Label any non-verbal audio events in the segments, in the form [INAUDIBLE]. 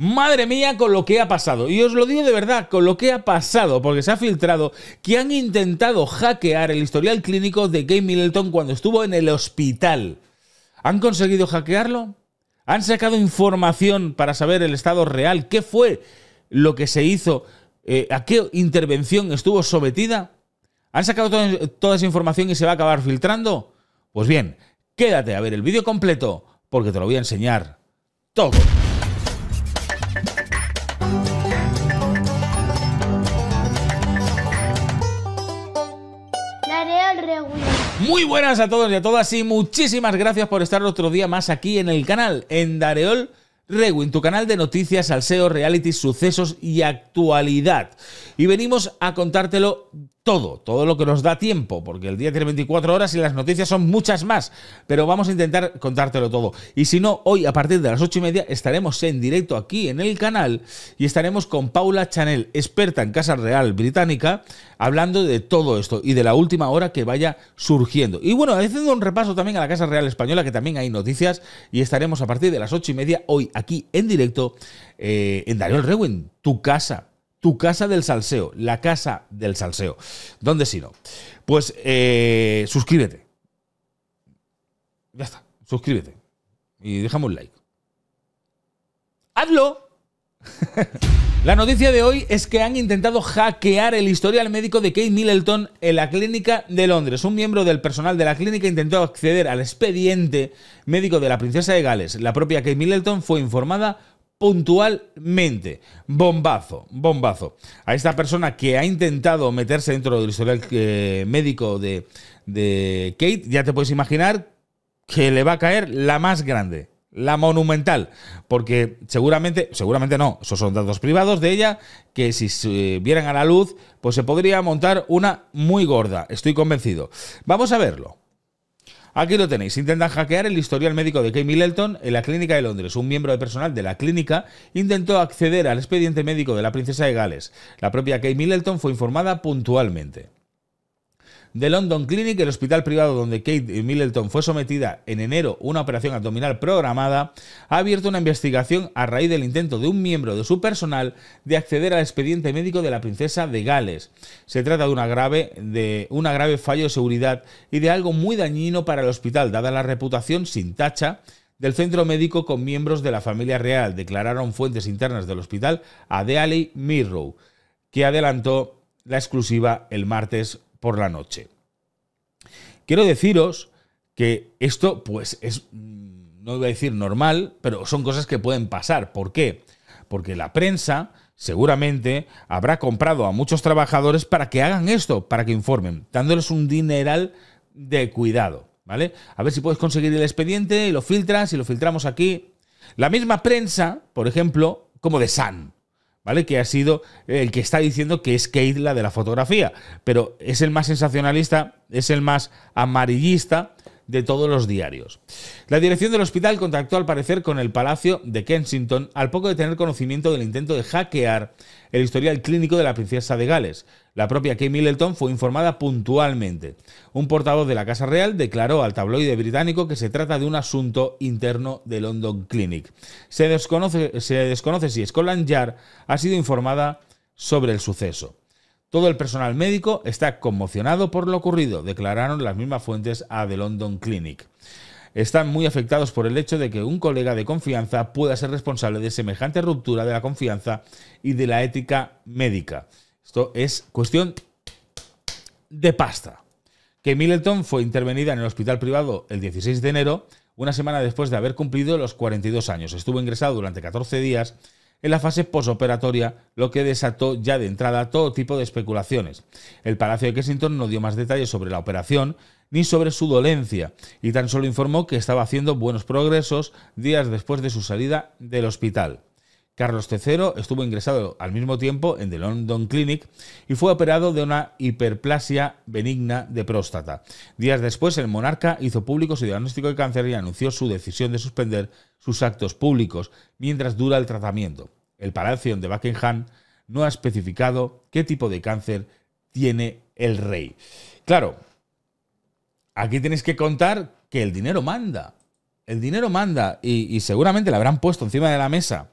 Madre mía con lo que ha pasado. Y os lo digo de verdad, con lo que ha pasado, porque se ha filtrado que han intentado hackear el historial clínico de Gay Middleton cuando estuvo en el hospital. ¿Han conseguido hackearlo? ¿Han sacado información para saber el estado real? ¿Qué fue lo que se hizo? Eh, ¿A qué intervención estuvo sometida? ¿Han sacado toda esa información y se va a acabar filtrando? Pues bien, quédate a ver el vídeo completo porque te lo voy a enseñar todo. Muy buenas a todos y a todas y muchísimas gracias por estar otro día más aquí en el canal, en Dareol Rewin, tu canal de noticias, salseo, reality, sucesos y actualidad. Y venimos a contártelo todo, todo lo que nos da tiempo, porque el día tiene 24 horas y las noticias son muchas más, pero vamos a intentar contártelo todo. Y si no, hoy a partir de las 8 y media estaremos en directo aquí en el canal y estaremos con Paula Chanel, experta en Casa Real Británica, hablando de todo esto y de la última hora que vaya surgiendo. Y bueno, haciendo un repaso también a la Casa Real Española, que también hay noticias, y estaremos a partir de las 8 y media hoy aquí en directo eh, en Daniel Rewen, tu casa tu casa del salseo, la casa del salseo. ¿Dónde si no? Pues eh, suscríbete. Ya está, suscríbete. Y déjame un like. ¡Hazlo! [LAUGHS] la noticia de hoy es que han intentado hackear el historial médico de Kate Middleton en la clínica de Londres. Un miembro del personal de la clínica intentó acceder al expediente médico de la princesa de Gales. La propia Kate Middleton fue informada puntualmente. Bombazo, bombazo. A esta persona que ha intentado meterse dentro del historial eh, médico de, de Kate, ya te puedes imaginar que le va a caer la más grande la monumental, porque seguramente, seguramente no, esos son datos privados de ella, que si se vieran a la luz, pues se podría montar una muy gorda, estoy convencido. Vamos a verlo. Aquí lo tenéis. Intentan hackear el historial médico de Kay Middleton en la clínica de Londres. Un miembro de personal de la clínica intentó acceder al expediente médico de la princesa de Gales. La propia Kay Middleton fue informada puntualmente de London Clinic, el hospital privado donde Kate Middleton fue sometida en enero a una operación abdominal programada, ha abierto una investigación a raíz del intento de un miembro de su personal de acceder al expediente médico de la princesa de Gales. Se trata de una grave de grave fallo de seguridad y de algo muy dañino para el hospital, dada la reputación sin tacha del centro médico con miembros de la familia real, declararon fuentes internas del hospital a Daily Mirror, que adelantó la exclusiva el martes por la noche. Quiero deciros que esto, pues, es, mm, no voy a decir normal, pero son cosas que pueden pasar. ¿Por qué? Porque la prensa seguramente habrá comprado a muchos trabajadores para que hagan esto, para que informen, dándoles un dineral de cuidado, ¿vale? A ver si puedes conseguir el expediente, y lo filtras y lo filtramos aquí. La misma prensa, por ejemplo, como de San, que ha sido el que está diciendo que es Kate la de la fotografía, pero es el más sensacionalista, es el más amarillista de todos los diarios. La dirección del hospital contactó al parecer con el Palacio de Kensington al poco de tener conocimiento del intento de hackear el historial clínico de la princesa de Gales. La propia K Middleton fue informada puntualmente. Un portavoz de la Casa Real declaró al tabloide británico que se trata de un asunto interno de London Clinic. Se desconoce, se desconoce si Scotland Yard ha sido informada sobre el suceso. Todo el personal médico está conmocionado por lo ocurrido, declararon las mismas fuentes a The London Clinic. Están muy afectados por el hecho de que un colega de confianza pueda ser responsable de semejante ruptura de la confianza y de la ética médica. Esto es cuestión de pasta. Que Middleton fue intervenida en el hospital privado el 16 de enero, una semana después de haber cumplido los 42 años. Estuvo ingresado durante 14 días en la fase posoperatoria, lo que desató ya de entrada todo tipo de especulaciones. El Palacio de Kensington no dio más detalles sobre la operación ni sobre su dolencia, y tan solo informó que estaba haciendo buenos progresos días después de su salida del hospital. Carlos III estuvo ingresado al mismo tiempo en The London Clinic y fue operado de una hiperplasia benigna de próstata. Días después, el monarca hizo público su diagnóstico de cáncer y anunció su decisión de suspender sus actos públicos mientras dura el tratamiento. El Palacio de Buckingham no ha especificado qué tipo de cáncer tiene el rey. Claro, aquí tenéis que contar que el dinero manda. El dinero manda y, seguramente la habrán puesto encima de la mesa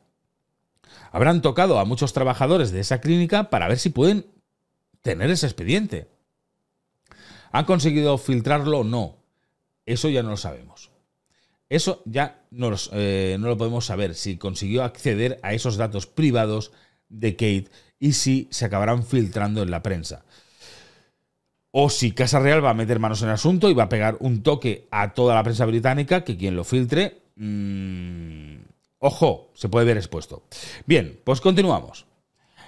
habrán tocado a muchos trabajadores de esa clínica para ver si pueden tener ese expediente. ¿Han conseguido filtrarlo o no? Eso ya no lo sabemos. Eso ya eh, no, lo podemos saber, si consiguió acceder a esos datos privados de Kate y si se acabarán filtrando en la prensa. O si Casa Real va a meter manos en el asunto y va a pegar un toque a toda la prensa británica, que quien lo filtre mm, Ojo, se puede ver expuesto. Bien, pues continuamos.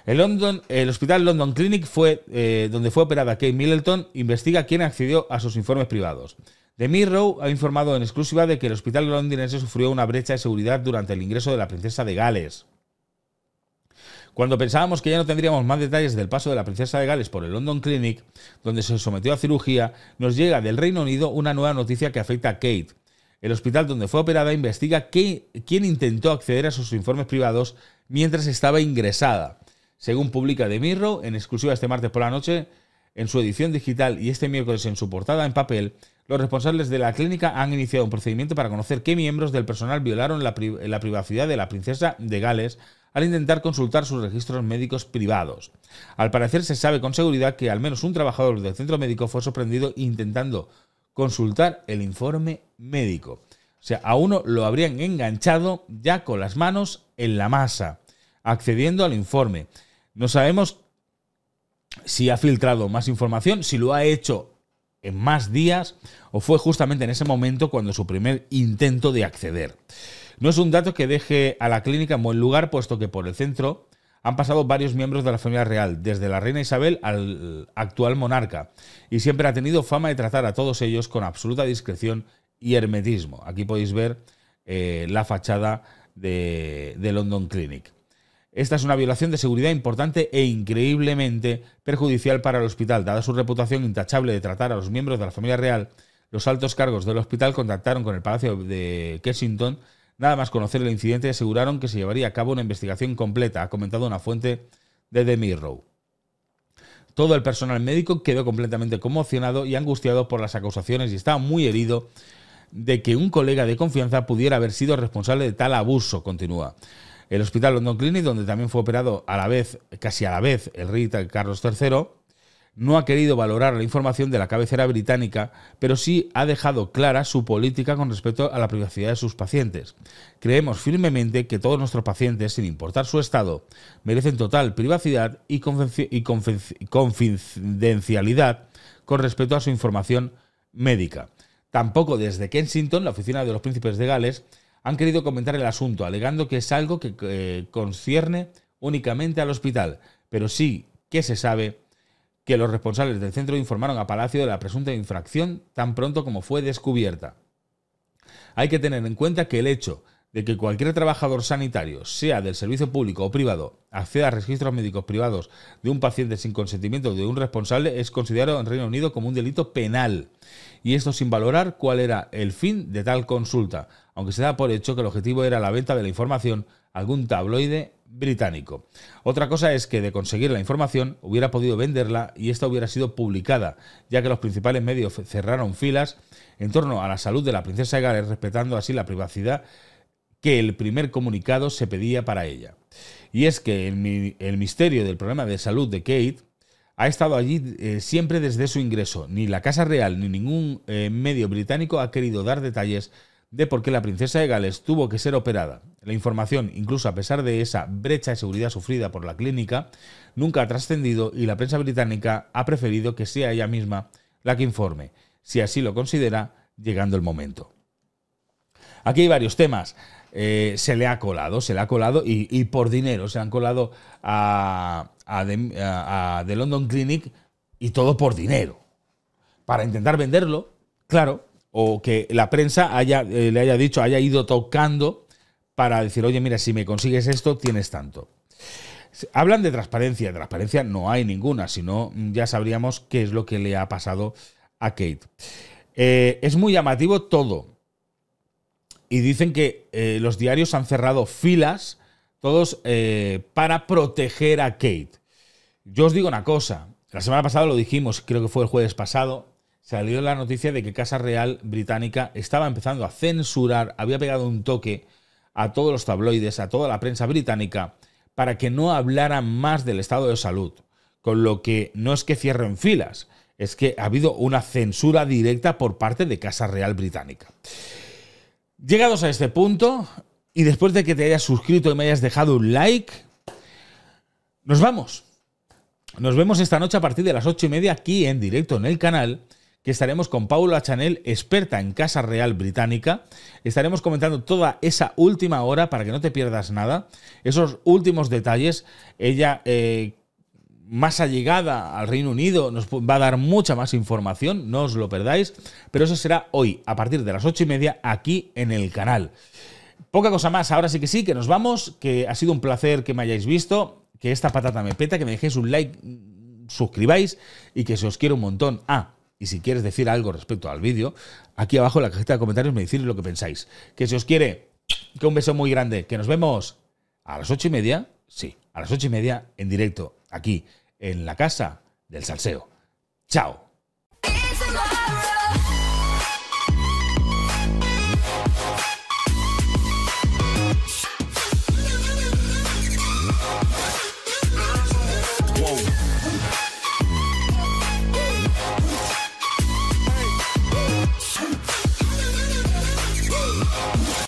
El, el hospital London Clinic fue eh, donde fue operada Kate Middleton, investiga quién accedió a sus informes privados. The Mirror ha informado en exclusiva de que el hospital londinense sufrió una brecha de seguridad durante el ingreso de la princesa de Gales. Cuando pensábamos que ya no tendríamos más detalles del paso de la princesa de Gales por el London Clinic, donde se sometió a cirugía, nos llega del Reino Unido una nueva noticia que afecta a Kate. El hospital donde fue operada investiga quién intentó acceder a sus informes privados mientras estaba ingresada. Según publica de Mirror, en exclusiva este martes por la noche, en su edición digital y este miércoles en su portada en papel, los responsables de la clínica han iniciado un procedimiento para conocer qué miembros del personal violaron la, la privacidad de la princesa de Gales al intentar consultar sus registros médicos privados. Al parecer se sabe con seguridad que al menos un trabajador del centro médico fue sorprendido intentando consultar el informe médico. O sea, a uno lo habrían enganchado ya con las manos en la masa, accediendo al informe. No sabemos si ha filtrado más información, si lo ha hecho en más días o fue justamente en ese momento cuando su primer intento de acceder. No es un dato que deje a la clínica en buen lugar, puesto que por el centro han pasado varios miembros de la familia real, desde la reina Isabel al actual monarca, y siempre ha tenido fama de tratar a todos ellos con absoluta discreción y hermetismo. Aquí podéis ver eh, la fachada de, de London Clinic. Esta es una violación de seguridad importante e increíblemente perjudicial para el hospital, dada su reputación intachable de tratar a los miembros de la familia real los altos cargos del hospital contactaron con el Palacio de Kensington Nada más conocer el incidente, aseguraron que se llevaría a cabo una investigación completa, ha comentado una fuente de The Mirror. Todo el personal médico quedó completamente conmocionado y angustiado por las acusaciones y estaba muy herido de que un colega de confianza pudiera haber sido responsable de tal abuso, continúa. El Hospital London Clinic, donde también fue operado a la vez, casi a la vez, el rey Carlos III, no ha querido valorar la información de la cabecera británica, pero sí ha dejado clara su política con respecto a la privacidad de sus pacientes. Creemos firmemente que todos nuestros pacientes, sin importar su estado, merecen total privacidad y, confidencialidad con respecto a su información médica. Tampoco desde Kensington, la oficina de los príncipes de Gales, han querido comentar el asunto, alegando que es algo que eh, concierne únicamente al hospital, pero sí que se sabe que los responsables del centro informaron a Palacio de la presunta infracción tan pronto como fue descubierta. Hay que tener en cuenta que el hecho de que cualquier trabajador sanitario, sea del servicio público o privado, acceda a registros médicos privados de un paciente sin consentimiento de un responsable es considerado en Reino Unido como un delito penal. Y esto sin valorar cuál era el fin de tal consulta, aunque se da por hecho que el objetivo era la venta de la información a algún tabloide británico. Otra cosa es que de conseguir la información hubiera podido venderla y esta hubiera sido publicada, ya que los principales medios cerraron filas en torno a la salud de la princesa Gales, respetando así la privacidad que el primer comunicado se pedía para ella. Y es que el, el misterio del problema de salud de Kate ha estado allí eh, siempre desde su ingreso. Ni la Casa Real ni ningún eh, medio británico ha querido dar detalles de por qué la princesa de Gales tuvo que ser operada. La información, incluso a pesar de esa brecha de seguridad sufrida por la clínica, nunca ha trascendido y la prensa británica ha preferido que sea ella misma la que informe, si así lo considera, llegando el momento. Aquí hay varios temas. Eh, se le ha colado, se le ha colado y, por dinero se han colado a, a The London Clinic y todo por dinero. Para intentar venderlo, claro, o que la prensa haya, eh, le haya dicho, haya ido tocando para decir, oye, mira, si me consigues esto, tienes tanto. Hablan de transparencia, transparencia no hay ninguna, si no mm, ya sabríamos qué es lo que le ha pasado a Kate. Eh, es muy llamativo todo. Y dicen que eh, los diarios han cerrado filas, todos para proteger a Kate. Yo os digo una cosa, la semana pasada lo dijimos, creo que fue el jueves pasado, salió la noticia de que Casa Real Británica estaba empezando a censurar, había pegado un toque a todos los tabloides, a toda la prensa británica, para que no hablaran más del estado de salud. Con lo que no es que cierren filas, es que ha habido una censura directa por parte de Casa Real Británica. Llegados a este punto, y después de que te hayas suscrito y me hayas dejado un like, nos vamos. Nos vemos esta noche a partir de las ocho y media aquí en directo en el canal que estaremos con Paula Chanel, experta en Casa Real Británica. Estaremos comentando toda esa última hora para que no te pierdas nada. Esos últimos detalles, ella... Eh, más allegada al Reino Unido, nos va a dar mucha más información, no os lo perdáis, pero eso será hoy, a partir de las ocho y media, aquí en el canal. Poca cosa más, ahora sí que sí, que nos vamos, que ha sido un placer que me hayáis visto, que esta patata me peta, que me dejéis un like, mm, suscribáis y que se os quiero un montón. Ah, y si quieres decir algo respecto al vídeo, aquí abajo en la cajita de comentarios me decís lo que pensáis. Que si os quiere, que un beso muy grande, que nos vemos a las ocho y media, sí, a las ocho y media en directo, aquí, en la casa del salseo. Chao.